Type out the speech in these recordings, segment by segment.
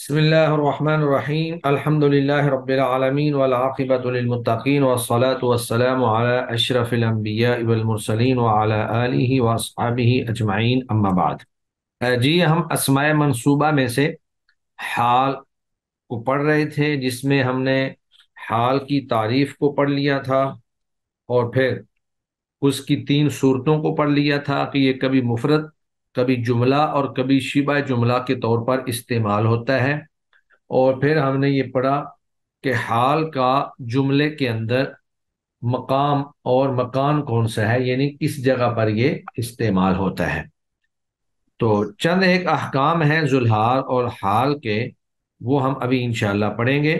बसमीम अल्हम्दुलिल्लाह रब्बिल आलमीन वल आक़िबतु लिल मुत्तक़ीन वस्सलातु अजमाइन अम्माबाद जी हम असमाय मनसूबा में से हाल को पढ़ रहे थे जिसमें हमने हाल की तारीफ को पढ़ लिया था और फिर उसकी तीन सूरतों को पढ़ लिया था कि ये कभी मुफरत कभी जुमला और कभी शिबा जुमला के तौर पर इस्तेमाल होता है और फिर हमने ये पढ़ा कि हाल का जुमले के अंदर मकाम और मकान कौन सा है यानी किस जगह पर ये इस्तेमाल होता है तो चंद एक अहकाम हैं जुल्हाल और हाल के वो हम अभी इंशाल्लाह पढ़ेंगे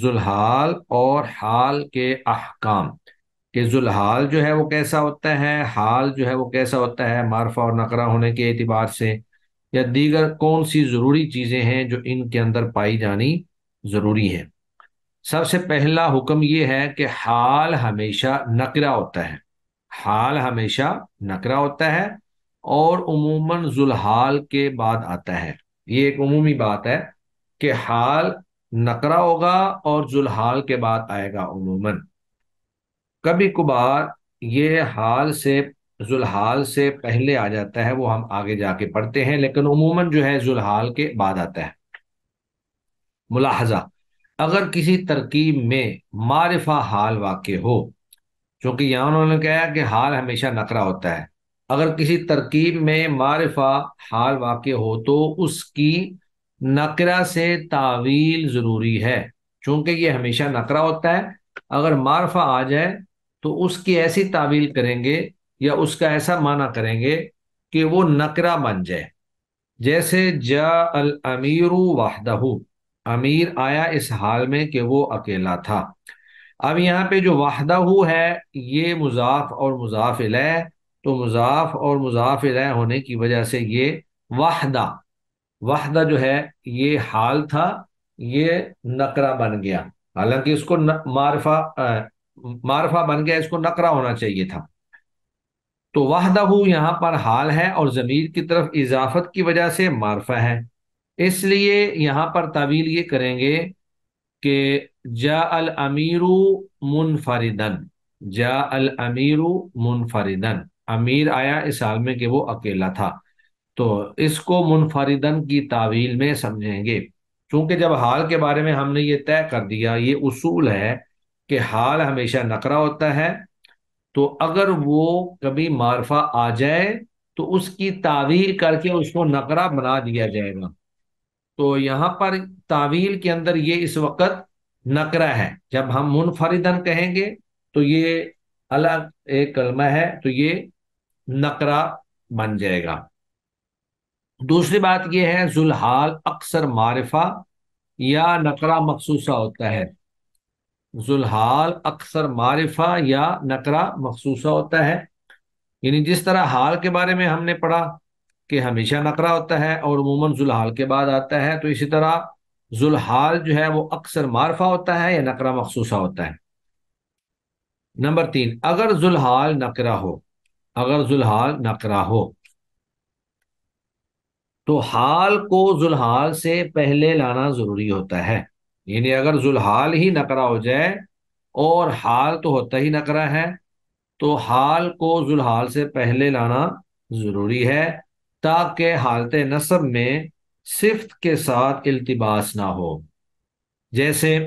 जुल्हाल और हाल के अहकाम कि जुलहाल जो है वो कैसा होता है हाल जो है वो कैसा होता है मारफा और नकरा होने के अतबार से या दीगर कौन सी ज़रूरी चीज़ें हैं जो इनके अंदर पाई जानी ज़रूरी है सबसे पहला हुक्म ये है कि हाल हमेशा नकरा होता है हाल हमेशा नकरा होता है और उमूमन जुलहाल के बाद आता है ये एक उमूमी बात है कि हाल नकरा होगा और जुलहाल के बाद आएगा उमूमन कभी कभार ये हाल से जुलहाल से पहले आ जाता है वो हम आगे जाके पढ़ते हैं लेकिन उमूमन जो है जुलहाल के बाद आता है मुलाहजा अगर किसी तरकीब में मारिफा हाल वाक़ हो क्योंकि यहाँ उन्होंने कहा कि हाल हमेशा नकरा होता है अगर किसी तरकीब में मारिफा हाल वाक़ हो तो उसकी नकरा से तावील ज़रूरी है क्योंकि ये हमेशा नकरा होता है अगर मारफा आ जाए तो उसकी ऐसी तावील करेंगे या उसका ऐसा माना करेंगे कि वो नकरा बन जाए जैसे जा अल अमीरू वाहदहू अमीर आया इस हाल में कि वो अकेला था अब यहाँ पे जो वाहदहू है ये मुजाफ और मुजाफिल है तो मुजाफ और मुजाफ होने की वजह से ये वाहदा वाहदा जो है ये हाल था ये नकरा बन गया हालांकि इसको न, मारफा मारफा बन गया इसको नकरा होना चाहिए था तो वाहदाहू यहाँ पर हाल है और ज़मीर की तरफ इजाफत की वजह से मारफा है इसलिए यहाँ पर तावील ये करेंगे कि जा अल अमीरू मुनफरिदन जा अल अमीरू मुनफरिदन अमीर आया इस हाल में कि वो अकेला था तो इसको मुनफरिदन की तावील में समझेंगे क्योंकि जब हाल के बारे में हमने ये तय कर दिया ये उसूल है कि हाल हमेशा नकरा होता है तो अगर वो कभी मारफा आ जाए तो उसकी तावील करके उसको नकरा बना दिया जाएगा तो यहाँ पर तावील के अंदर ये इस वक्त नकरा है जब हम मुनफरिदन कहेंगे तो ये अलग एक कलमा है तो ये नकरा बन जाएगा दूसरी बात यह है जुलहाल अक्सर मारफा या नकरा मखसूसा होता है जुलहाल अक्सर मारिफा या नकरा मखसूसा होता है यानी जिस तरह हाल के बारे में हमने पढ़ा कि हमेशा नकरा होता है और उमूमन जुलहाल के बाद आता है तो इसी तरह जुलहाल जो है वो अक्सर मारफा होता है या नकरा मखसूसा होता है नंबर तीन अगर जुलहाल नकरा हो अगर जुलहाल नकरा हो तो हाल को जुलहाल से पहले लाना जरूरी होता है यानी अगर जुलहाल ही नकरा हो जाए और हाल तो होता ही नकरा है तो हाल को जुलहाल से पहले लाना ज़रूरी है ताकि हालत नसब में सिफ्त के साथ अल्तबास ना हो जैसे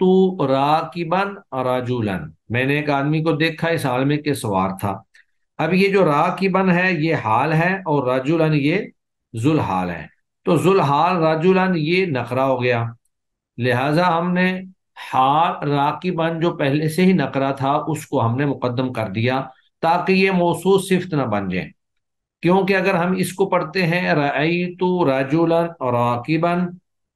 तू राकिबन राजूलन मैंने एक आदमी को देखा इस हाल में के सवार था अब ये जो राकिबन है ये हाल है और राजूलन ये जुलहाल है तो जुलहाल राजूलन ये नखरा हो गया लिहाजा हमने हार राकीबन जो पहले से ही नकरा था उसको हमने मुकदम कर दिया ताकि ये मौसू सिफ्त ना बन जाए क्योंकि अगर हम इसको पढ़ते हैं रई तो राजुलन और राकीबन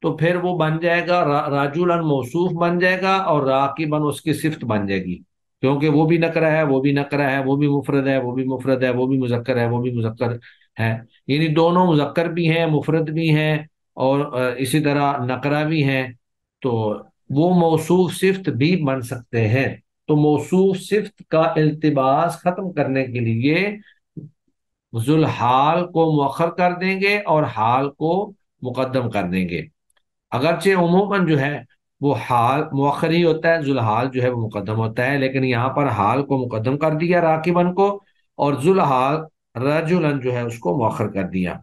तो फिर वो बन जाएगा रा, राजुलन मौसूफ बन जाएगा और राकीबन उसकी सिफ्त बन जाएगी क्योंकि वो भी नकरा है वो भी नकरा है वो भी मुफरत है वो भी मुफरत है वो भी मुजक्कर है वो भी मुजक्कर है यानी दोनों मुजक्कर भी हैं मुफरत भी हैं और इसी तरह नकरा भी हैं तो वो मौसू सिफ्त भी बन सकते हैं तो मौसू सिफ्त का अल्तबास ख़त्म करने के लिए जुलहाल को मखर कर देंगे और हाल को मुकदम कर देंगे अगरचे उमूमन जो है वो हाल मखर ही होता है जुलहाल जो है वो मुकदम होता है लेकिन यहाँ पर हाल को मुकदम कर दिया राकिबन को और जुलहाल रजुलन जो है उसको मौखर कर दिया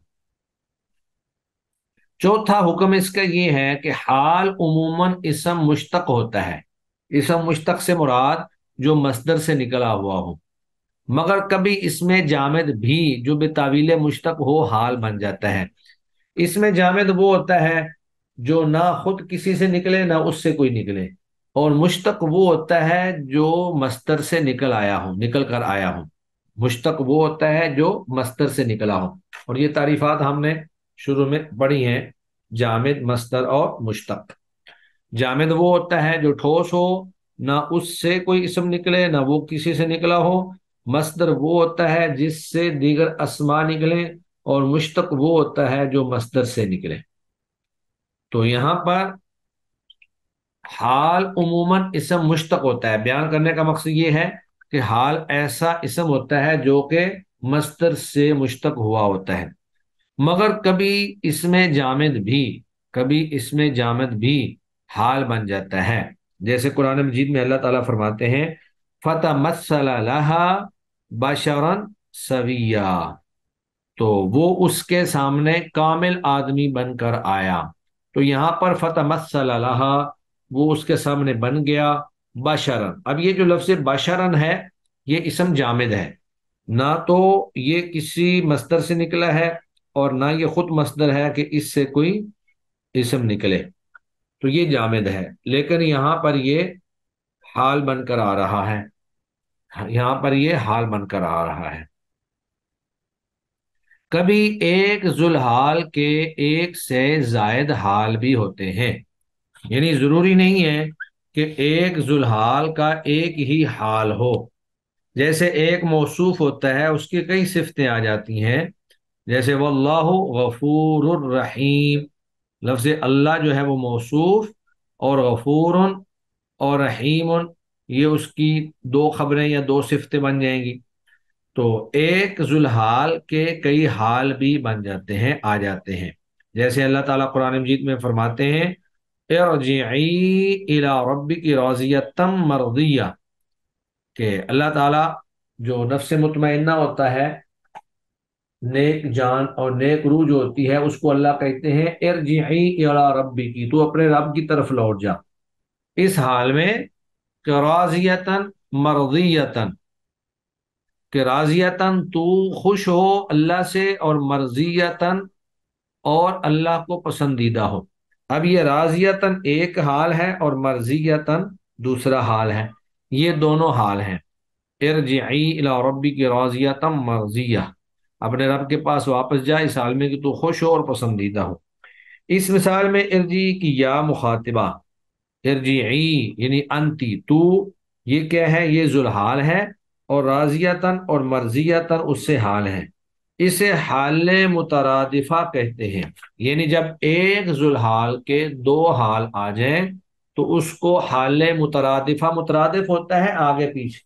चौथा हुक्म इसका ये है कि हाल उमूमन इसम मुश्तक होता है इसम मुश्तक से मुराद जो मसदर से निकला हुआ हो मगर कभी इसमें जामद भी जो बेतावील मुश्तक हो हाल बन जाता है इसमें जामद वो होता है जो ना खुद किसी से निकले ना उससे कोई निकले और मुश्तक वो होता है जो मस्तर से निकल आया हो निकल कर आया हो मुश्तक वो होता है जो मस्तर से निकला हो और ये तारीफात हमने शुरू में पढ़ी हैं जामिद मस्तर और मुश्तक जामिद वो होता है जो ठोस हो ना उससे कोई इसम निकले ना वो किसी से निकला हो मस्तर वो होता है जिससे दीगर असमा निकले और मुश्तक वो होता है जो मस्तर से निकले तो यहां पर हाल उमूमन इसम मुश्तक होता है बयान करने का मकसद ये है कि हाल ऐसा इसम होता है जो कि मस्तर से मुश्तक हुआ होता है मगर कभी इसमें जामिद भी कभी इसमें जामिद भी हाल बन जाता है जैसे कुरान मजीद में अल्लाह ताला फरमाते हैं फतह मसलहा बशरन सविया तो वो उसके सामने कामिल आदमी बनकर आया तो यहाँ पर फतह मसला वो उसके सामने बन गया बशरन अब ये जो लफ्ज़ बशरन है ये इसम जामिद है ना तो ये किसी मस्तर से निकला है और ना ये खुद मसदर है कि इससे कोई इसम निकले तो ये जामिद है लेकिन यहां पर ये हाल बनकर आ रहा है यहां पर ये हाल बनकर आ रहा है कभी एक जुलहाल के एक से जायद हाल भी होते हैं यानी ज़रूरी नहीं है कि एक जुलहाल का एक ही हाल हो जैसे एक मौसूफ होता है उसकी कई सिफतें आ जाती हैं जैसे वल्लाह गफूर रहीम लफ्ज़ अल्लाह जो है वो मौसूफ और गफूर और रहीम ये उसकी दो खबरें या दो सिफतें बन जाएंगी तो एक जुलहाल के कई हाल भी बन जाते हैं आ जाते हैं जैसे अल्लाह ताला कुरान मजीद में फरमाते हैं इला रब्बी की रोज़िया तम मरदिया के अल्लाह ताला जो नफ्स मुतमना होता है नेक जान और नेक रूह जो होती है उसको अल्लाह कहते हैं इरजी अला रब्बी की तू अपने रब की तरफ लौट जा इस हाल में राजियतन मर्जियतन कि राजियतन तू खुश हो अल्लाह से और मर्जियतन और अल्लाह को पसंदीदा हो अब ये राजियतन एक हाल है और मर्जियतन दूसरा हाल है ये दोनों हाल हैं इरजी अला रब्बी की राजियतम मर्जिया अपने रब के पास वापस जा इस आलमी की तो खुश हो और पसंदीदा हो इस मिसाल में इर्जी की या मुखातिबा इर्जी यानी अंति तू ये क्या है ये जुलहाल है और राजियातन और मर्जियातन उससे हाल है इसे हाल मुतरदिफा कहते हैं यानी जब एक जुलहाल के दो हाल आ जाए तो उसको हाल मुतरदिफा मुतरदिफ होता है आगे पीछे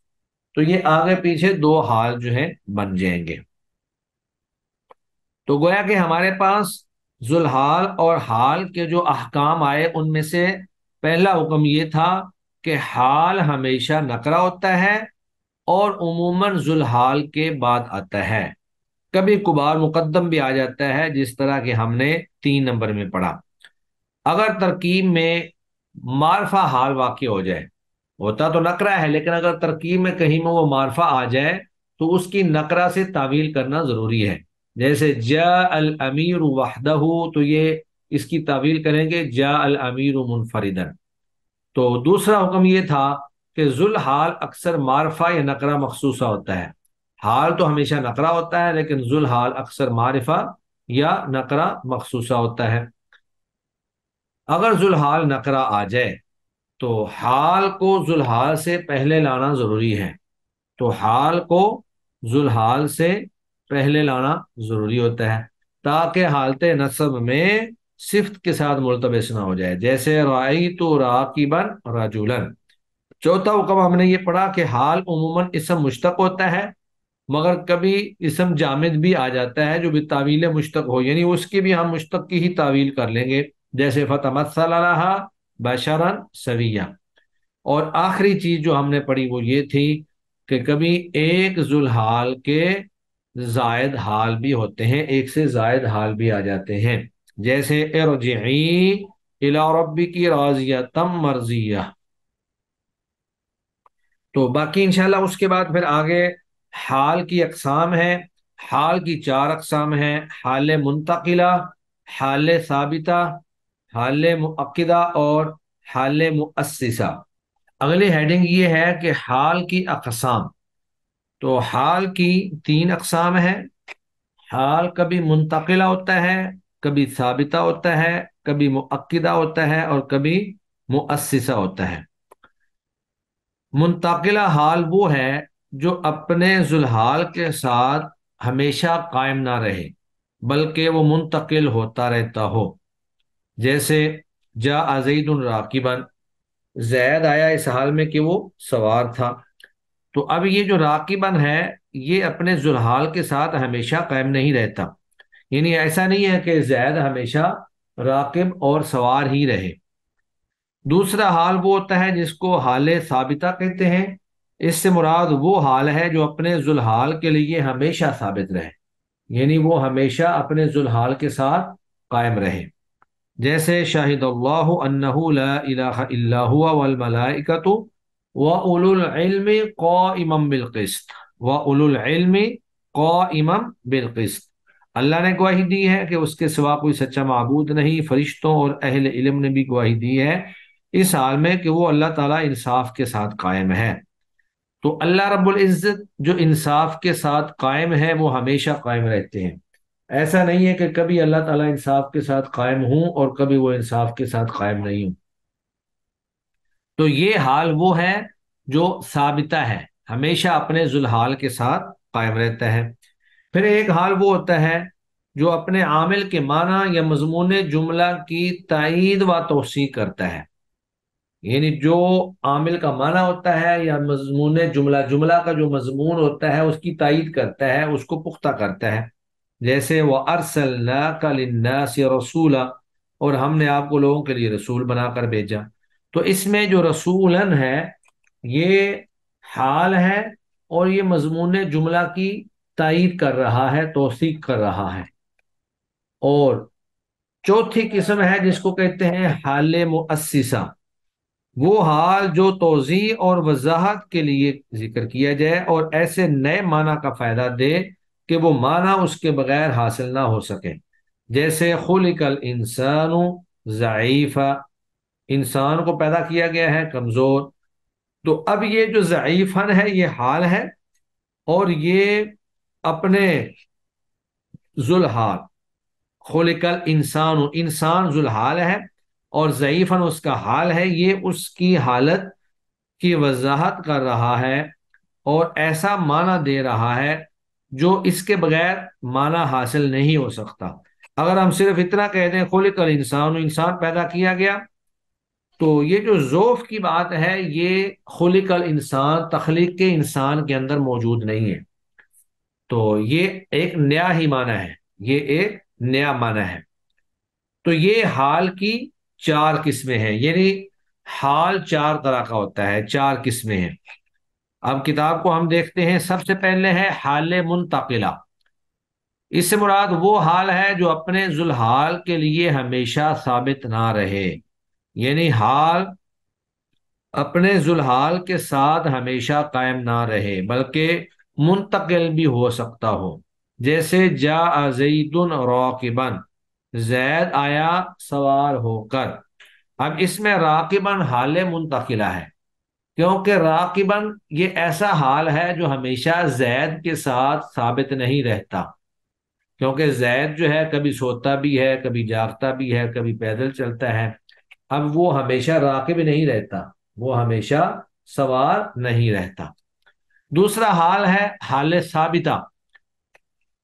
तो ये आगे पीछे दो हाल जो है बन जाएंगे तो गोया कि हमारे पास जुल्हाल और हाल के जो अहकाम आए उनमें से पहला हुक्म ये था कि हाल हमेशा नकरा होता है और उमूमन जुल्हाल के बाद आता है कभी कुबार मुकदम भी आ जाता है जिस तरह के हमने तीन नंबर में पढ़ा अगर तरकीब में मारफा हाल वाक़ हो जाए होता तो नकरा है लेकिन अगर तरकीब में कहीं में वो मारफा आ जाए तो उसकी नकरा से तावील करना ज़रूरी है जैसे जा अल अमीर वाहदहू तो ये इसकी तावील करेंगे जा अल अमीर मुनफरिदन तो दूसरा हुक्म ये था कि जुल हाल अक्सर मारफा या नकरा मखसूसा होता है हाल तो हमेशा नकरा होता है लेकिन जुल हाल अक्सर मारफा या नकरा मखसूसा होता है अगर हाल नकरा आ जाए तो हाल को हाल से पहले लाना ज़रूरी है तो हाल को हाल से पहले लाना जरूरी होता है ताकि हालत नसब में सिफ्त के साथ मुलतब ना हो जाए जैसे राई तो बन राजुलन चौथा हुक्म हमने ये पढ़ा कि हाल उमूमन इसम मुश्तक होता है मगर कभी इसम जामिद भी आ जाता है जो भी तावील मुश्तक हो यानी उसकी भी हम मुश्तक की ही तावील कर लेंगे जैसे फ़तमसलहा बशरन सविया और आखिरी चीज़ जो हमने पढ़ी वो ये थी कि कभी एक जुल्हाल के जायद हाल भी होते हैं एक से जायद हाल भी आ जाते हैं जैसे इलाबी की राजिया तम मर्जिया तो बाकी इनशाला उसके बाद फिर आगे हाल की अकसाम है हाल की चार अकसाम है हाल मुंतकिला हाल साबिता हाल मुअक्दा और हाल मुसा अगली हेडिंग ये है कि हाल की अकसाम तो हाल की तीन अकसाम है हाल कभी मुंतकिला होता है कभी साबिता होता है कभी मुक्दा होता है और कभी मुअस्सा होता है मुंतकिला हाल वो है जो अपने जुल्हाल के साथ हमेशा कायम ना रहे बल्कि वो मुंतकिल होता रहता हो जैसे जा अजैद राकिबन जैद आया इस हाल में कि वो सवार था तो अब ये जो राकीबन है ये अपने जुरहाल के साथ हमेशा कायम नहीं रहता यानी ऐसा नहीं है कि जैद हमेशा राकिब और सवार ही रहे दूसरा हाल वो होता है जिसको हाल साबिता कहते हैं इससे मुराद वो हाल है जो अपने जुलहाल के लिए हमेशा साबित रहे यानी वो हमेशा अपने जुलहाल के साथ कायम रहे जैसे शाहिद अल्लाह वउलम क इमम बिलकस्त वउलम क इमम बिलकस्त अल्लाह ने गवाही दी है कि उसके सिवा कोई सच्चा मबूद नहीं फरिश्तों और अहल इलम ने भी गवाही दी है इस हाल में कि वो अल्लाह ताला इंसाफ के साथ कायम है तो अल्लाह रब्बुल इज़्ज़त जो इंसाफ के साथ कायम है वो हमेशा कायम रहते हैं ऐसा नहीं है कि कभी अल्लाह ताला इंसाफ के साथ कायम हूँ और कभी वो इंसाफ के साथ कायम नहीं हूँ तो ये हाल वो है जो साबिता है हमेशा अपने जुलहाल के साथ कायम रहता है फिर एक हाल वो होता है जो अपने आमिल के माना या मजमून जुमला की तइद व तोसी करता है यानी जो आमिल का माना होता है या मजमून जुमला जुमला का जो मजमून होता है उसकी तइद करता है उसको पुख्ता करता है जैसे वह से रसूला और हमने आपको लोगों के लिए रसूल बनाकर भेजा तो इसमें जो रसूलन है ये हाल है और ये मजमून जुमला की तइद कर रहा है तोसीक कर रहा है और चौथी किस्म है जिसको कहते हैं हाल मुसा वो हाल जो तोज़ी और वजाहत के लिए जिक्र किया जाए और ऐसे नए माना का फ़ायदा दे कि वो माना उसके बगैर हासिल ना हो सके जैसे खुलिकल इंसानु ज़ीफ़ा इंसान को पैदा किया गया है कमज़ोर तो अब ये जो ज़ीफ़न है ये हाल है और ये अपने जुल्हाल खोलिकल इंसान इंसान जुल्हाल है और ज़यीफ़न उसका हाल है ये उसकी हालत की वजाहत कर रहा है और ऐसा माना दे रहा है जो इसके बगैर माना हासिल नहीं हो सकता अगर हम सिर्फ इतना कह दें खुलिकल इंसान इंसान पैदा किया गया तो ये जो जोफ की बात है ये खुलिकल इंसान तखलीक के इंसान के अंदर मौजूद नहीं है तो ये एक नया ही माना है ये एक नया माना है तो ये हाल की चार किस्में हैं यानी हाल चार तरह का होता है चार किस्में हैं अब किताब को हम देखते हैं सबसे पहले है हाल मुंतकिला इससे मुराद वो हाल है जो अपने जुलहाल के लिए हमेशा साबित ना रहे यानी हाल अपने जुलहाल के साथ हमेशा कायम ना रहे बल्कि मुंतकिल भी हो सकता हो जैसे जा जैदन राकिबन जैद आया सवार होकर अब इसमें राकिबन हाल मुंतकिला है क्योंकि राकिबन ये ऐसा हाल है जो हमेशा जैद के साथ साबित नहीं रहता क्योंकि जैद जो है कभी सोता भी है कभी जागता भी है कभी पैदल चलता है अब वो हमेशा राकिब नहीं रहता वो हमेशा सवार नहीं रहता दूसरा हाल है हाल साबिता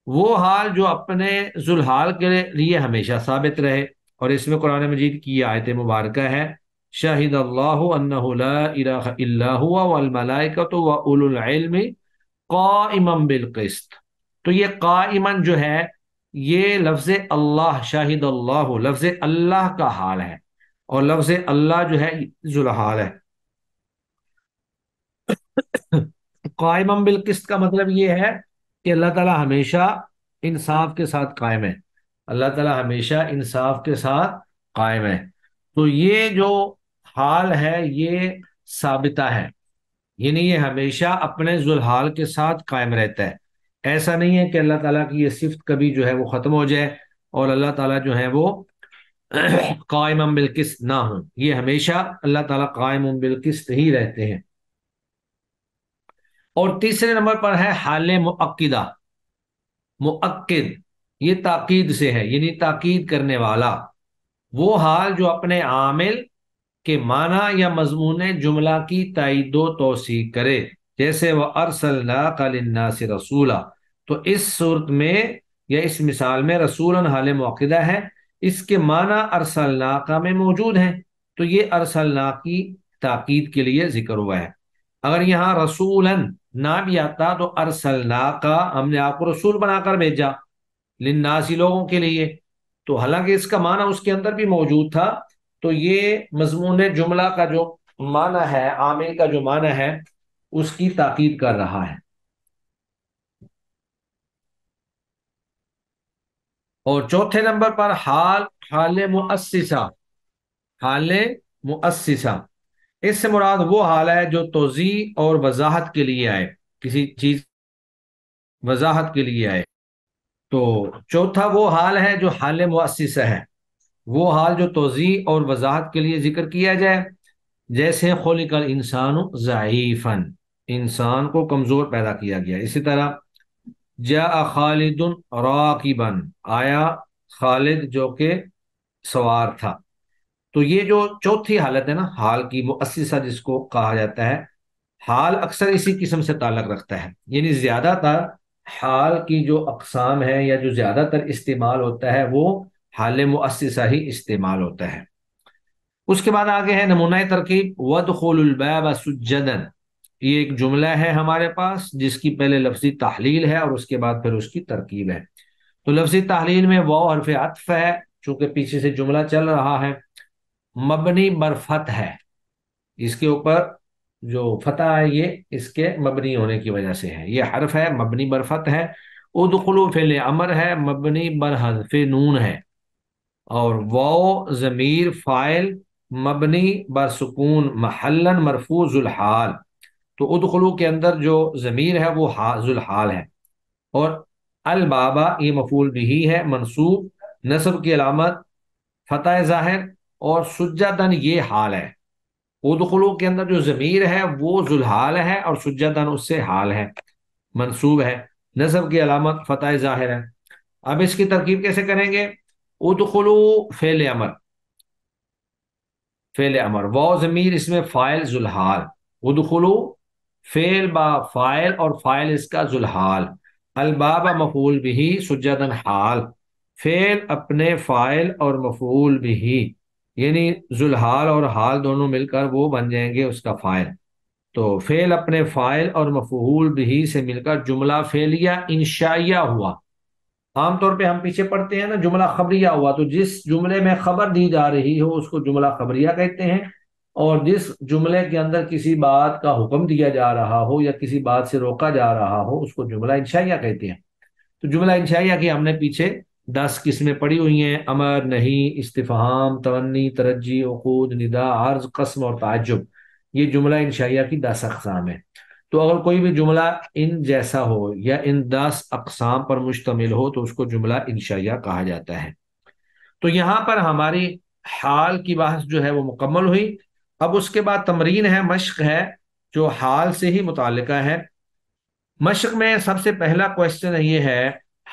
वो हाल जो अपने जुल्हाल के लिए हमेशा साबित रहे और इसमें कुरान मजीद की आयत मुबारक है शाहिद अल्लाहलाका तो बिलकस्त तो ये कामन जो है ये लफ्ज़ अल्लाह शाहिद अल्लाह लफ्ज़ अल्लाह का हाल है और लफ्ज अल्लाह जो है जुलहाल है कायम बिल किस्त का मतलब ये है कि अल्लाह ताला हमेशा इंसाफ के साथ कायम है अल्लाह ताला हमेशा इंसाफ के साथ कायम है तो ये जो हाल है ये साबिता है यानी ये हमेशा अपने जुलहाल के साथ कायम रहता है ऐसा नहीं है कि अल्लाह ताला की ये सिफ्त कभी जो है वो ख़त्म हो जाए और अल्लाह ताला जो है वो कायम बिलकिस्त ना हो ये हमेशा अल्लाह ताला कायम बिलकिस्त ही रहते हैं और तीसरे नंबर पर है हाल मुक्दा मुक्द ये ताकीद से है यानी ताकीद करने वाला वो हाल जो अपने आमिल के माना या मजमून जुमला की तइदो तोसी करे जैसे वह अरसल कलन्ना से रसूला तो इस सूरत में या इस मिसाल में रसूल हाल मौकदा है इसके माना अरसलनाका में मौजूद है तो ये अरसलना की ताकीद के लिए जिक्र हुआ है अगर यहाँ रसूलन ना भी आता तो अरसलना का हमने आपको रसूल बनाकर भेजा लिन्नासी लोगों के लिए तो हालांकि इसका माना उसके अंदर भी मौजूद था तो ये मजमून जुमला का जो माना है आमिर का जो माना है उसकी ताकीद कर रहा है और चौथे नंबर पर हाल हाल मुसा हाल मुसा इससे मुराद वो हाल है जो तोजी और वजाहत के लिए आए किसी चीज वजाहत के लिए आए तो चौथा वो हाल है जो हाल मुसा है वो हाल जो तोजी और वजाहत के लिए जिक्र किया जाए जैसे खोलिकल इंसान ज़ीफ़न इंसान को कमज़ोर पैदा किया गया इसी तरह जा खालिद राकिबन आया खालिद जो के सवार था तो ये जो चौथी हालत है ना हाल की मुअस्सा जिसको कहा जाता है हाल अक्सर इसी किस्म से ताल्लक रखता है यानी ज्यादातर हाल की जो अकसाम है या जो ज्यादातर इस्तेमाल होता है वो हाल मुअस्सा ही इस्तेमाल होता है उसके बाद आगे है नमूना तरकीब वद सुजदन ये एक जुमला है हमारे पास जिसकी पहले लफ्जी तहलील है और उसके बाद फिर उसकी तरकीब है तो लफ्जी तहलील में वो हरफ अतफ है चूंकि पीछे से जुमला चल रहा है मबनी बरफत है इसके ऊपर जो फतह है ये इसके मबनी होने की वजह से है ये हरफ है मबनी बरफत है उदखलू फिल अमर है मबनी बरहफ नून है और वो ज़मीर फ़ाइल मबनी बरसकून महलन मरफूजुल हाल तो खलू के अंदर जो ज़मीर है वो हा जुलहाल है और अलबाबा ये मफूल भी है मनसूब नसब की अलामत फ़तह ज़ाहिर और सुजादन ये हाल है खलू के अंदर जो ज़मीर है वो जुलहाल है और सुजादन उससे हाल है मनसूब है नसब की अलामत फ़तह ज़ाहिर है अब इसकी तरकीब कैसे करेंगे खलू फेल अमर फेल अमर वो ज़मीर इसमें फ़ाइल जुलहाल खलू फेल बा फाइल और फाइल इसका जुलहाल अलबाबा मफूल भी सुजदन हाल फेल अपने फाइल और मफूल भी यानी जुलहाल और हाल दोनों मिलकर वो बन जाएंगे उसका फाइल तो फेल अपने फाइल और मफूल भी से मिलकर जुमला फेलिया इंशाइया हुआ आमतौर पे हम पीछे पढ़ते हैं ना जुमला खबरिया हुआ तो जिस जुमले में खबर दी जा रही हो उसको जुमला खबरिया कहते हैं और जिस जुमले के अंदर किसी बात का हुक्म दिया जा रहा हो या किसी बात से रोका जा रहा हो उसको जुमला इंशाइया कहते हैं तो जुमला इंशाइया की हमने पीछे दस किस्में पड़ी हुई हैं अमर नहीं इस्तफाम तवन्नी तरजी वकूद निदा आर्ज कस्म और ताजुब ये जुमला इंशाइया की दस अकसाम है तो अगर कोई भी जुमला इन जैसा हो या इन दस अकसाम पर मुश्तमिल हो तो उसको जुमला इंशाइया कहा जाता है तो यहाँ पर हमारी हाल की बहस जो है वो मुकम्मल हुई अब उसके बाद तमरीन है मश्क है जो हाल से ही मुतल है मश्क में सबसे पहला क्वेश्चन ये है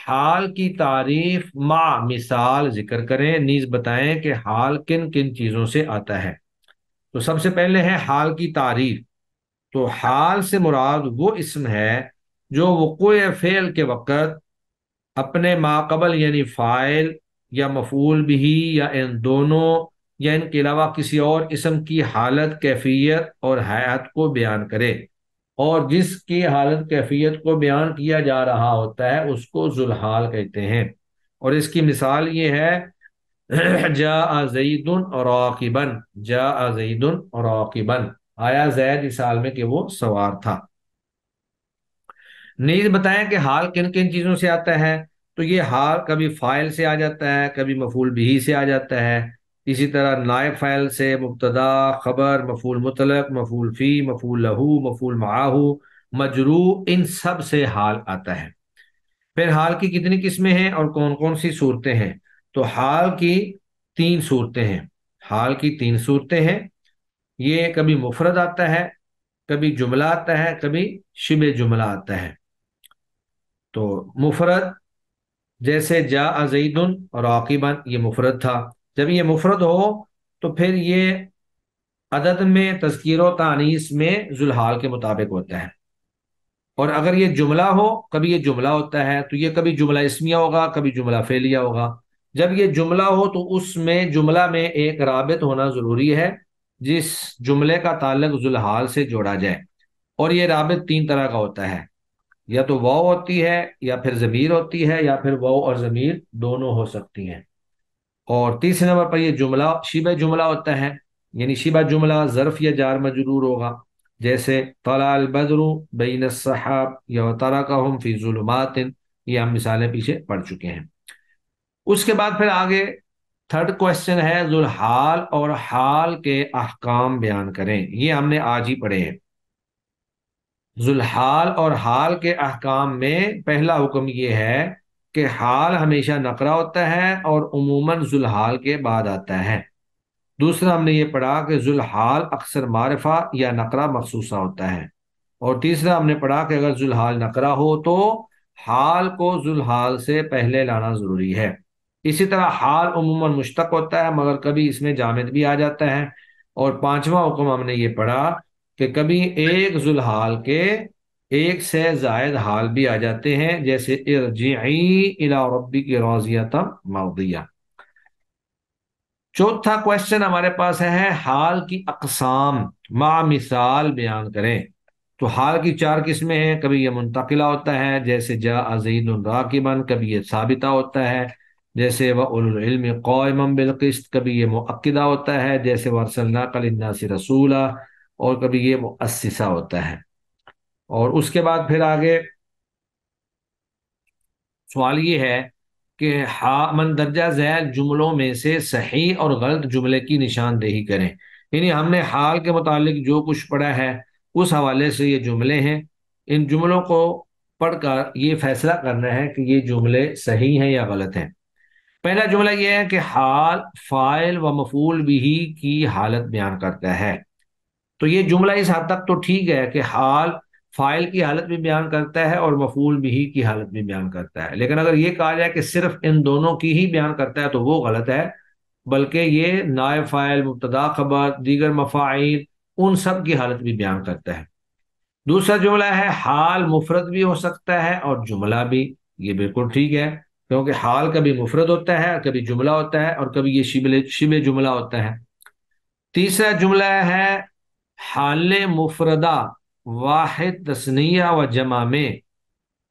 हाल की तारीफ मा मिसाल जिक्र करें नीज बताएं कि हाल किन किन चीज़ों से आता है तो सबसे पहले है हाल की तारीफ तो हाल से मुराद वो इसम है जो वक़ो फ़ेल के वक़्त अपने माकबल यानी फ़ाइल या मफूल भी या इन दोनों या इनके अलावा किसी और इसम की हालत कैफियत और हयात को बयान करे और जिसकी हालत कैफियत को बयान किया जा रहा होता है उसको जुल्हाल कहते हैं और इसकी मिसाल ये है जा अजीदन और आकिबन जा अजीदन और आकिबन आया जैद इस साल में कि वो सवार था नीज बताएं कि हाल किन किन चीज़ों से आता है तो ये हाल कभी फाइल से आ जाता है कभी मफूल बिही से आ जाता है इसी तरह नायब फ़ैल से मुबतदा ख़बर मफूल मुतलक मफूल फ़ी मफूल लहू मफूल माहू मजरू इन सब से हाल आता है फिर हाल की कितनी किस्में हैं और कौन कौन सी सूरतें हैं तो हाल की तीन सूरतें हैं हाल की तीन सूरतें हैं ये कभी मुफरद आता है कभी जुमला आता है कभी शिब जुमला आता है तो मुफरद जैसे जा अजीदन और आकीबन ये मुफरद था जब ये मुफरत हो तो फिर ये अदद में तस्कीर तानीस में जुल्हाल के मुताबिक होता है और अगर ये जुमला हो कभी ये जुमला होता है तो ये कभी जुमला इसमिया होगा कभी जुमला फेलिया होगा जब ये जुमला हो तो उसमें जुमला में एक राबित होना ज़रूरी है जिस जुमले का ताल्लक जुल्हाल से जोड़ा जाए और ये राबित तीन तरह का होता है या तो वह होती है या फिर ज़मीर होती है या फिर वह और ज़मीर दोनों हो सकती हैं और तीसरे नंबर पर यह जुमला शिब जुमला होता है यानी शिब जुमला ज़रफ़ या जार मजरूर होगा जैसे तलाल बदरू बीन सहाब या तरा का हम फ़ीजुलमातिन ये हम मिसालें पीछे पढ़ चुके हैं उसके बाद फिर आगे थर्ड क्वेश्चन है जुलहाल और हाल के अहकाम बयान करें ये हमने आज ही पढ़े हैं जुलहाल और हाल के अहकाम में पहला हुक्म ये है कि हाल हमेशा नकरा होता है और उमूमन जुलहाल के बाद आता है दूसरा हमने ये पढ़ा कि जुलहाल अक्सर मारफा या नकरा मखसूसा होता है और तीसरा हमने पढ़ा कि अगर जुलहाल नकरा हो तो हाल को जुलहाल से पहले लाना ज़रूरी है इसी तरह हाल उमूमन मुश्तक होता है मगर कभी इसमें जामद भी आ जाता है और पांचवा हुक्म हमने ये पढ़ा कि कभी एक जुलहाल के एक से जायद हाल भी आ जाते हैं जैसे इलाबी की रोजियता मर्दिया चौथा क्वेश्चन हमारे पास है हाल की अकसाम मा मिसाल बयान करें तो हाल की चार किस्में हैं कभी यह मुंतकिला होता है जैसे जा अजीद राकिबन कभी यह साबिता होता है जैसे वल्म कौम बिलकस्त कभी ये मुक्दा होता है जैसे वरसल्ला कलन्नासी रसूला और कभी ये मुअस्सा होता है और उसके बाद फिर आगे सवाल ये है कि हा मन दर्जा जैल जुमलों में से सही और गलत जुमले की निशानदेही करें यानी हमने हाल के मुतालिक जो कुछ पढ़ा है उस हवाले से ये जुमले हैं इन जुमलों को पढ़कर ये फैसला करना है कि ये जुमले सही हैं या गलत हैं पहला जुमला यह है कि हाल फाइल व मफूल बिही की हालत बयान करता है तो ये जुमला इस हद तक तो ठीक है कि हाल फाइल की हालत में बयान करता है और मफूल भी की हालत में बयान करता है लेकिन अगर ये कहा जाए कि सिर्फ इन दोनों की ही बयान करता है तो वो गलत है बल्कि ये नाय फाइल मुबतदा खबर दीगर मफाइन उन सब की हालत भी बयान करता है दूसरा जुमला है हाल मुफरत भी हो सकता है और जुमला भी ये बिल्कुल ठीक है क्योंकि हाल कभी मुफरत होता है कभी जुमला होता है और कभी ये शिबले शिब जुमला होता है तीसरा जुमला है हाल मुफरदा वाहिद तस्निया व जमा में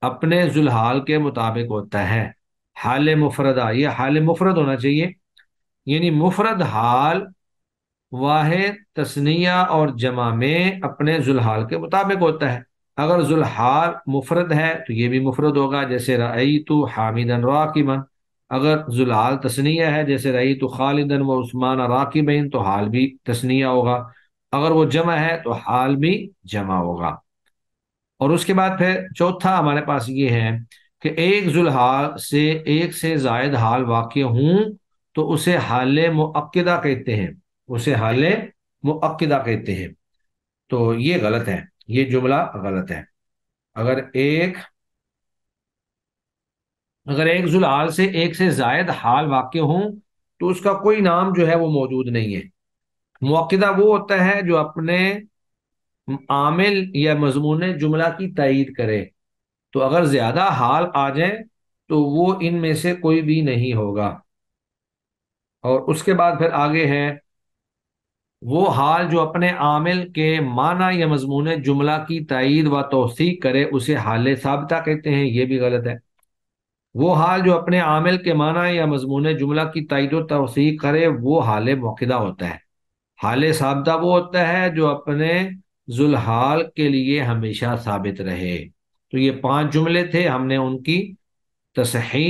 अपने जुलहाल के मुताबिक होता है हाल मुफरदा यह हाल मुफरद होना चाहिए यानी मुफरद हाल वाहिद तस्निया और जमा में अपने जुलहाल के मुताबिक होता है अगर जुलहाल मुफरद है तो ये भी मुफरद होगा जैसे रई तो हामिदन राकिबन अगर जुलहाल तस्निया है जैसे रई तो खालिदन व उस्मान राकिबिन तो हाल भी तस्निया होगा अगर वो जमा है तो हाल भी जमा होगा और उसके बाद फिर चौथा हमारे पास ये है कि एक जुलहाल से एक से जायद हाल वाक्य हूं तो उसे हाल मुक्दा कहते हैं उसे हाल मुक्दा कहते हैं तो ये गलत है ये जुमला गलत है अगर एक अगर एक जुल्हाल से एक से जायद हाल वाक्य हूं तो उसका कोई नाम जो है वो मौजूद नहीं है मौकदा वो होता है जो अपने आमिल या मजमून जुमला की तइद करे तो अगर ज्यादा हाल आ जाए तो वो इनमें से कोई भी नहीं होगा और उसके बाद फिर आगे है वो हाल जो अपने आमिल के माना या मजमून जुमला की तइद व तोसी करे उसे हाल सबता कहते हैं ये भी गलत है वो हाल जो अपने आमिल के माना या मजमून जुमला की तइद व तोसी करे वो हाल मौकदा होता है हाल साबदा वो होता है जो अपने जुलहाल के लिए हमेशा साबित रहे तो ये पांच जुमले थे हमने उनकी तसही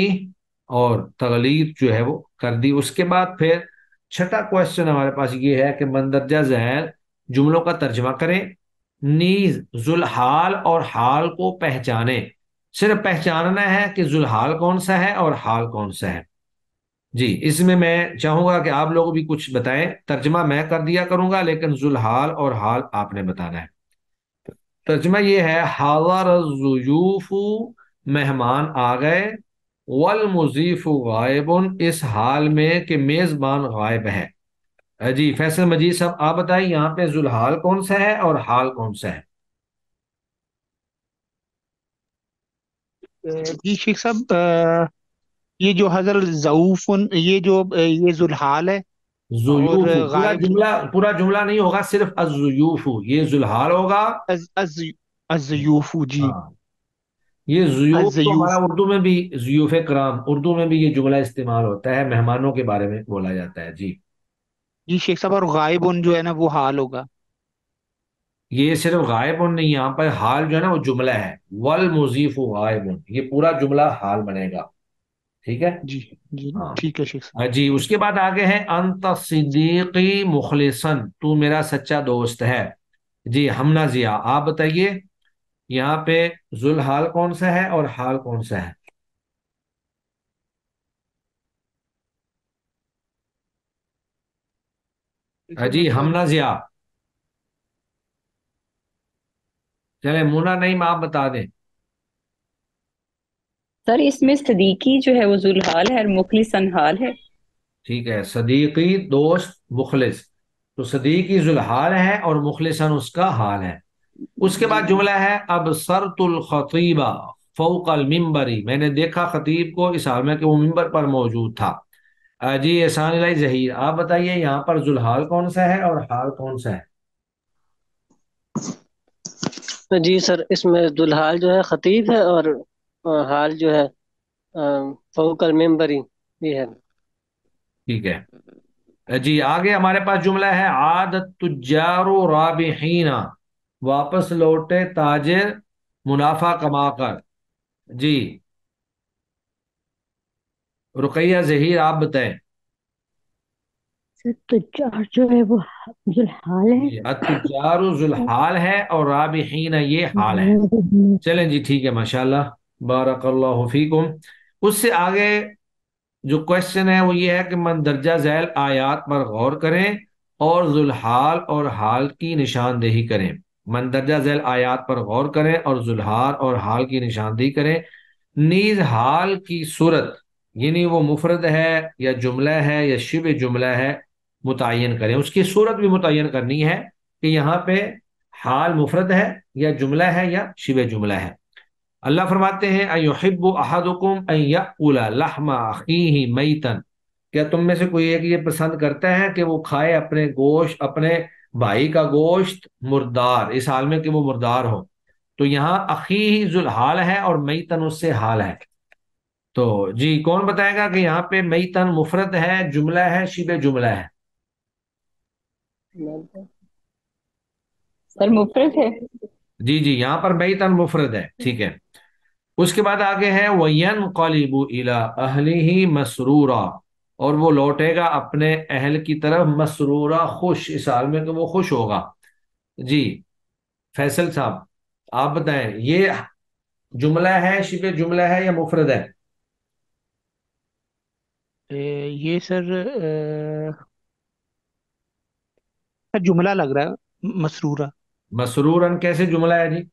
और तकलीफ जो है वो कर दी उसके बाद फिर छठा क्वेश्चन हमारे पास ये है कि मंदरजा जहर जुमलों का तर्जमा करें नीज जुलहाल और हाल को पहचाने सिर्फ पहचानना है कि जुलहाल कौन सा है और हाल कौन सा है जी इसमें मैं चाहूंगा कि आप लोग भी कुछ बताएं तर्जमा मैं कर दिया करूंगा लेकिन जुलहाल और हाल आपने बताना है तर्जमा ये है हाजर जुयूफू मेहमान आ गए वल मुजीफू गायबन इस हाल में कि मेज़बान गायब है जी फैसल मजीद साहब आप बताए यहाँ पे जुलहाल कौन सा है और हाल कौन सा है जी शेख साहब ये जो हजर जऊफुन ये जो ये जुल्हाल है पूरा जुमला पूरा जुमला नहीं होगा सिर्फ अजयूफू ये जुल्हाल होगा अजयूफू जी हाँ। ये जुयूफ तो हमारा उर्दू में भी जयूफ कराम उर्दू में भी ये जुमला इस्तेमाल होता है मेहमानों के बारे में बोला जाता है जी जी शेख साहब और गायब उन जो है ना वो हाल होगा ये सिर्फ गायब उन नहीं यहाँ पर हाल जो है ना वो जुमला है वल मुजीफ गायब उन ये पूरा जुमला हाल बनेगा ठीक है जी जी हाँ। ठीक है शेख हाँ जी उसके बाद आगे है अंत सिद्दीकी मुखलिसन तू मेरा सच्चा दोस्त है जी हमना जिया आप बताइए यहाँ पे जुल हाल कौन सा है और हाल कौन सा है हाँ जी हमना जिया चले मुना नहीं आप बता दें सर इसमें सदीकी जो है वो जुलहाल है और मुखलिस अनहाल है ठीक है सदीकी दोस्त मुखलिस तो सदीकी जुलहाल है और मुखलिसन उसका हाल है उसके बाद जुमला है अब सर तुल खतीबा फ़ौकल मिम्बरी मैंने देखा खतीब को इस हाल में कि वो मिम्बर पर मौजूद था जी एहसान लाई जहीर आप बताइए यहाँ पर जुलहाल कौन सा है और हाल कौन सा है जी सर इसमें जुलहाल जो है खतीब है और हाल जो है फोकल मेम्बरी भी है ठीक है जी आगे हमारे पास जुमला है आद तुजारो राबिहीना वापस लौटे ताजिर मुनाफा कमाकर जी रुकैया जहीर आप बताएं सर तुजार जो है वो जुलहाल है तुजारो जुलहाल है और राबिहीना ये हाल है हाँ, हाँ। चलें जी ठीक है माशाल्लाह बारकल्लाफ़ीकुम उससे आगे जो क्वेश्चन है वो ये है कि मंदरजा झैल आयात पर गौर करें और जुल्हाल और हाल की निशानदेही करें मंदरजा झैल आयात पर गौर करें और जुल्हाल और हाल की निशानदेही करें नीज हाल की सूरत यानी वो मुफरद है या जुमला है या शिव जुमला है मुतन करें उसकी सूरत भी मुतन करनी है कि यहाँ पे हाल मुफरत है या जुमला है या शिव जुमला है अल्लाह फरमाते हैं अयोहिब अहदुकुम मईतन क्या तुम में से कोई एक ये पसंद करता है कि वो खाए अपने गोश्त अपने भाई का गोश्त मुर्दार इस हाल में कि वो मुर्दार हो तो यहाँ अखी ही जुलहाल है और मईतन उससे हाल है तो जी कौन बताएगा कि यहाँ पे मईतन मुफरत है जुमला है शिब जुमला है सर मुफरत है जी जी यहाँ पर मईतन मुफरत है ठीक है उसके बाद आगे है वयन कलीबू इला अहली ही मसरूरा और वो लौटेगा अपने अहल की तरफ मसरूरा खुश इस हाल में कि वो खुश होगा जी फैसल साहब आप बताएं ये जुमला है शिप जुमला है या मुफरद है ये सर जुमला लग रहा है मसरूरा मसरूरन कैसे जुमला है जी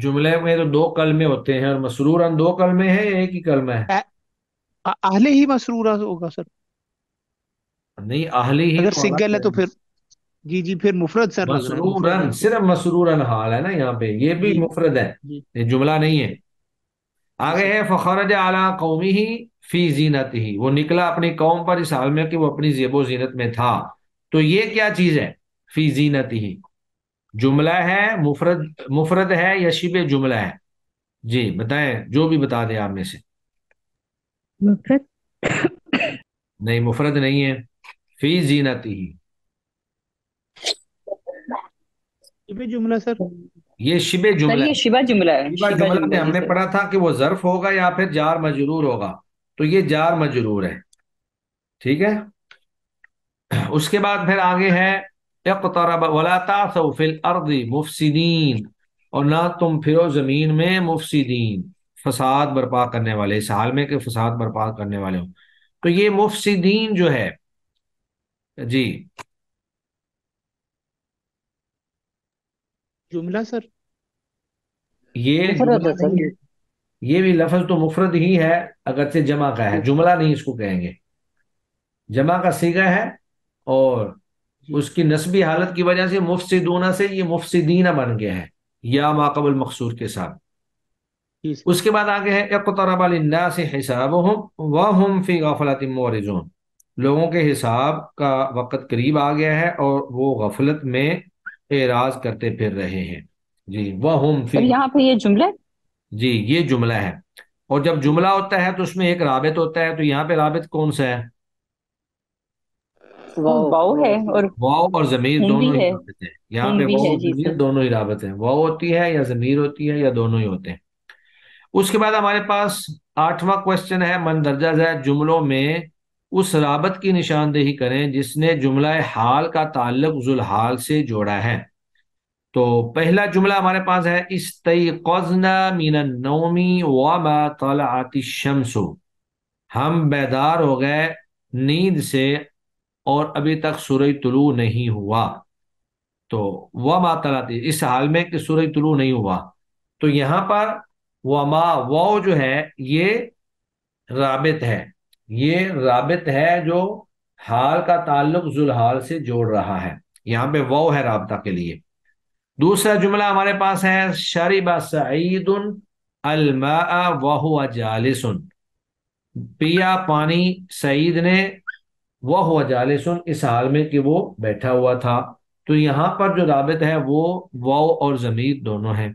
जुमले में तो दो कलमे होते हैं और मसरूरन दो कलमे हैं एक ही कलमे है आहले ही मसरूरा होगा सर नहीं आहले ही अगर तो सिंगल है तो फिर जी जी फिर मुफरत सर मसरूरन सिर्फ मसरूरन हाल है ना यहाँ पे ये भी जी, है ये जुमला नहीं है आगे है फखरज आला कौमी ही फी जीनत ही वो निकला अपनी कौम पर इस हाल में कि वो अपनी जेबो जीनत में था तो ये क्या चीज है फी जीनत ही जुमला है मुफरद मुफरद है या शिब जुमला है जी बताएं जो भी बता दें आप में से मुफरद नहीं मुफरद नहीं है फी जीनती ही जुमला सर ये शिबे जुमला ये शिबा जुमला है शिबा जुमला में हमने पढ़ा था कि वो जर्फ होगा या फिर जार मजरूर होगा तो ये जार मजरूर है ठीक है उसके बाद फिर आगे है इकतरब और ना तुम फिर ज़मीन में मुफसदीन फसाद बर्पा करने वाले इस हाल में कि फसाद बर्पा करने वाले हों तो ये मुफसदीन जो है जी जुमला सर ये ये भी लफज तो मुफरत ही है अगर से जमा का है जुमला नहीं इसको कहेंगे जमा का सीगा है और उसकी नस्बी हालत की वजह से मुफसिदूना से ये मुफसिदीना बन गया है या माकबल मकसूर के साथ उसके बाद आगे है इकतरबा से हिसाब वम फी गफलत मोरजोन लोगों के हिसाब का वक़्त करीब आ गया है और वो गफलत में एराज करते फिर रहे हैं जी वम फी यहाँ पे ये जुमला जी ये जुमला है और जब जुमला होता है तो उसमें एक राबित होता है तो यहाँ पे राबित कौन सा है वाव वाव है और वाव और जमीर दोनों ही है राबत हैं यहाँ पे वाव और जमीर दोनों ही राबत है वाव होती है या जमीर होती है या दोनों ही होते हैं उसके बाद हमारे पास आठवां क्वेश्चन है मंदरजा जैद जुमलों में उस राबत की निशानदेही करें जिसने जुमला हाल का ताल्लुक जुलहाल से जोड़ा है तो पहला जुमला हमारे पास है इस कौजना मीना नौमी वाला तलाशमसो हम बेदार हो गए नींद से और अभी तक सूरज तुलु नहीं हुआ तो व मा तलाती इस हाल में कि सूरज तुलु नहीं हुआ तो यहाँ पर व मा वो जो है ये राबित है ये राबित है जो हाल का ताल्लुक जुलहाल से जोड़ रहा है यहाँ पे वो है राबता के लिए दूसरा जुमला हमारे पास है शरीबा सईद अलमा वह जालिसन पिया पानी सईद ने वह हुआ सुन इस हाल में कि वो बैठा हुआ था तो यहाँ पर जो राबित है वो वाव और ज़मीर दोनों हैं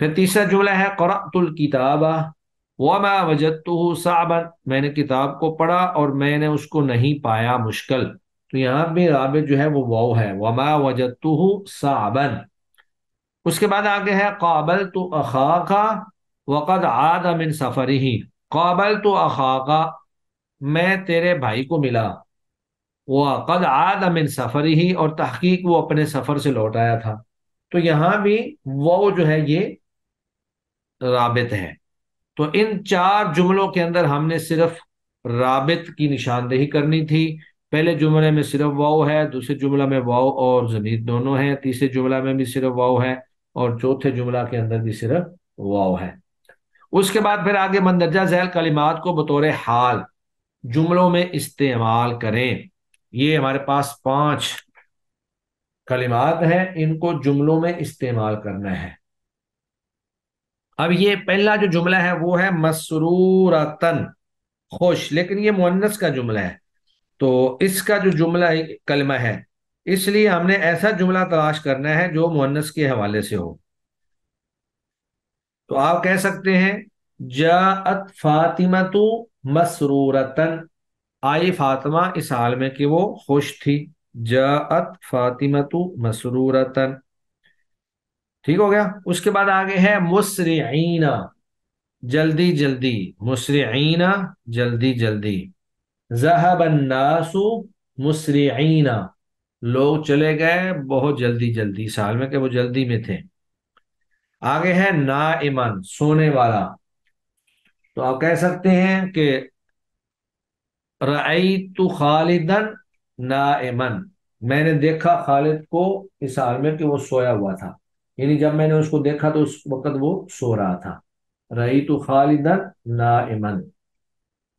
फिर तीसरा जुमला है किताब क़रातुल वजत तो हूँ साबन मैंने किताब को पढ़ा और मैंने उसको नहीं पाया मुश्किल तो यहाँ भी राबित जो है वो वाव है वमा वजतु साबन उसके बाद आगे है काबल तो अखाका वक़द आदमिन सफ़र ही काबल तो अखाका मैं तेरे भाई को मिला वह कद आद अमिन सफरी ही और तहकीक वो अपने सफर से लौट आया था तो यहाँ भी वो जो है ये राबित है तो इन चार जुमलों के अंदर हमने सिर्फ राबित की निशानदेही करनी थी पहले जुमले में सिर्फ वाओ है दूसरे जुमला में वाओ और जमीन दोनों है तीसरे जुमला में भी सिर्फ वाओ है और चौथे जुमला के अंदर भी सिर्फ वाओ है उसके बाद फिर आगे मंदरजा जैल कलिमात को बतौर हाल जुमलों में इस्तेमाल करें ये हमारे पास पांच कलिमात हैं इनको जुमलों में इस्तेमाल करना है अब ये पहला जो जुमला है वो है मसरूरतन खुश लेकिन ये मुन्नस का जुमला है तो इसका जो जुमला कलमा है इसलिए हमने ऐसा जुमला तलाश करना है जो मुन्नस के हवाले से हो तो आप कह सकते हैं जात फातिमा तो मसरूरतन आई फातिमा इस हाल में कि वो खुश थी जात फातिमतु मसरूरतन ठीक हो गया उसके बाद आगे है मुसरीना जल्दी जल्दी मुसरीना जल्दी जल्दी जहबन्नासु मुसरीना लोग चले गए बहुत जल्दी जल्दी इस हाल में के वो जल्दी में थे आगे है ना इमन सोने वाला तो आप कह सकते हैं कि रई तो खालिदन नाइमन मैंने देखा खालिद को इस हाल में कि वो सोया हुआ था यानी जब मैंने उसको देखा तो उस वक्त वो सो रहा था रई तो खालिदन नाइमन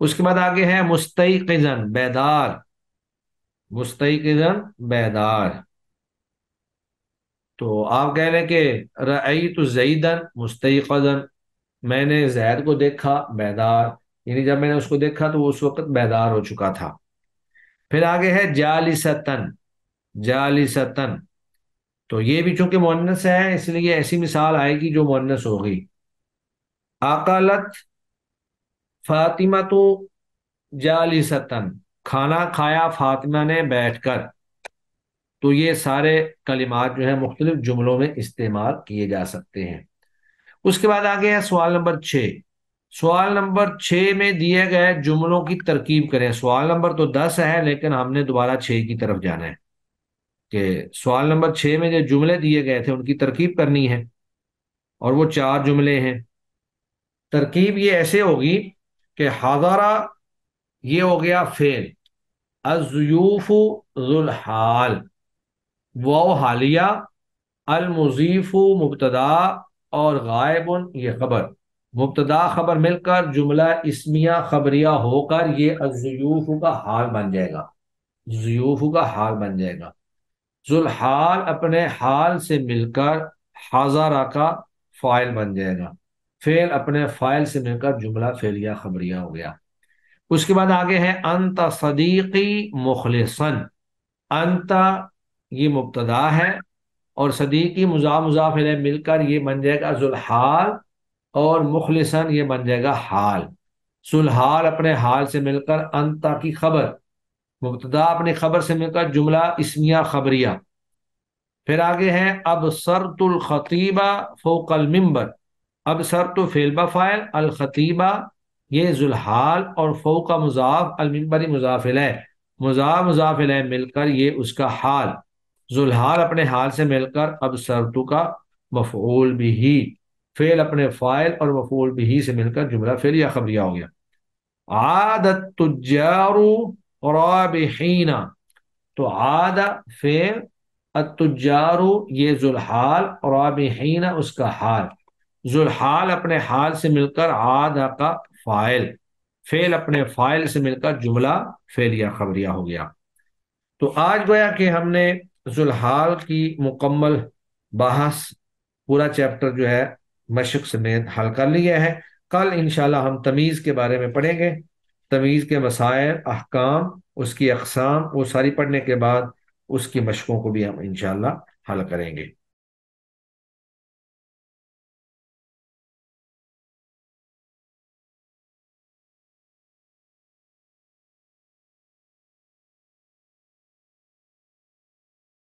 उसके बाद आगे है मुस्तकजन बेदार मुस्तकजन बेदार तो आप कह रहे कि रई तो जईदन मुस्तकजन मैंने जैद को देखा बेदार यानी जब मैंने उसको देखा तो उस वक्त बैदार हो चुका था फिर आगे है जाली सतन तो ये भी चूंकि मोनस है इसलिए ऐसी मिसाल आएगी जो हो होगी अकालत फातिमा तो सतन खाना खाया फातिमा ने बैठकर तो ये सारे कलिमात जो है मुख्तलिफ जुमलों में इस्तेमाल किए जा सकते हैं उसके बाद आ गया सवाल नंबर छ सवाल नंबर छः में दिए गए जुमलों की तरकीब करें सवाल नंबर तो दस है लेकिन हमने दोबारा छ की तरफ जाना है कि सवाल नंबर छः में जो जुमले दिए गए थे उनकी तरकीब करनी है और वो चार जुमले हैं तरकीब ये ऐसे होगी कि हजारा ये हो गया फेल अजयूफुलहाल वो हालिया अलमुजीफ मुबतदा और गायबन ये खबर मुबतदा खबर मिलकर जुमला इसमिया खबरिया होकर ये अजयूफ का हाल बन जाएगा जयूफ का हाल बन जाएगा जुलहाल अपने हाल से मिलकर हज़ारा का फाइल बन जाएगा फेल अपने फाइल से मिलकर जुमला फेलिया खबरिया हो गया उसके बाद आगे है अंत सदीकी मुखलसन अंत ये मुबतदा है और सदीकी मुजा मुजाफिल मिलकर ये बन जाएगा जुल्हाल और मुखलसन ये बन जाएगा हाल सुलहाल अपने हाल से मिलकर अंता की खबर मुबतदा अपनी खबर से मिलकर जुमला इसमिया खबरिया फिर आगे है अब सरतुलखतीबा फोकल मिम्बर अब सर तो फेलबा फ़ायल अलखतीबा ये जुल्हाल और फ़ोका मुजाफ अलमिबर मुजाफिल है मुजा मुजाफिल मिलकर ये उसका हाल जुल्हाल अपने हाल से मिलकर अब सरतु का मफूल भी ही फेल अपने फाइल और मफूल भी ही से मिलकर जुमला फेल या खबरिया हो गया आदत तुजारू बेहना तो आदा फेल अतुजारू ये जुल्हाल बेहना उसका हाल जुल्हाल अपने हाल से मिलकर आदा का फाइल फेल अपने फाइल से मिलकर जुमला या खबरिया हो गया तो आज गोया कि हमने जुल्हाल की मुकम्मल बहस पूरा चैप्टर जो है मशक समेत हल कर लिया है कल इनशाला हम तमीज़ के बारे में पढ़ेंगे तमीज़ के मसायल अहकाम उसकी अकसाम वो सारी पढ़ने के बाद उसकी मशक़ों को भी हम इनशाला हल करेंगे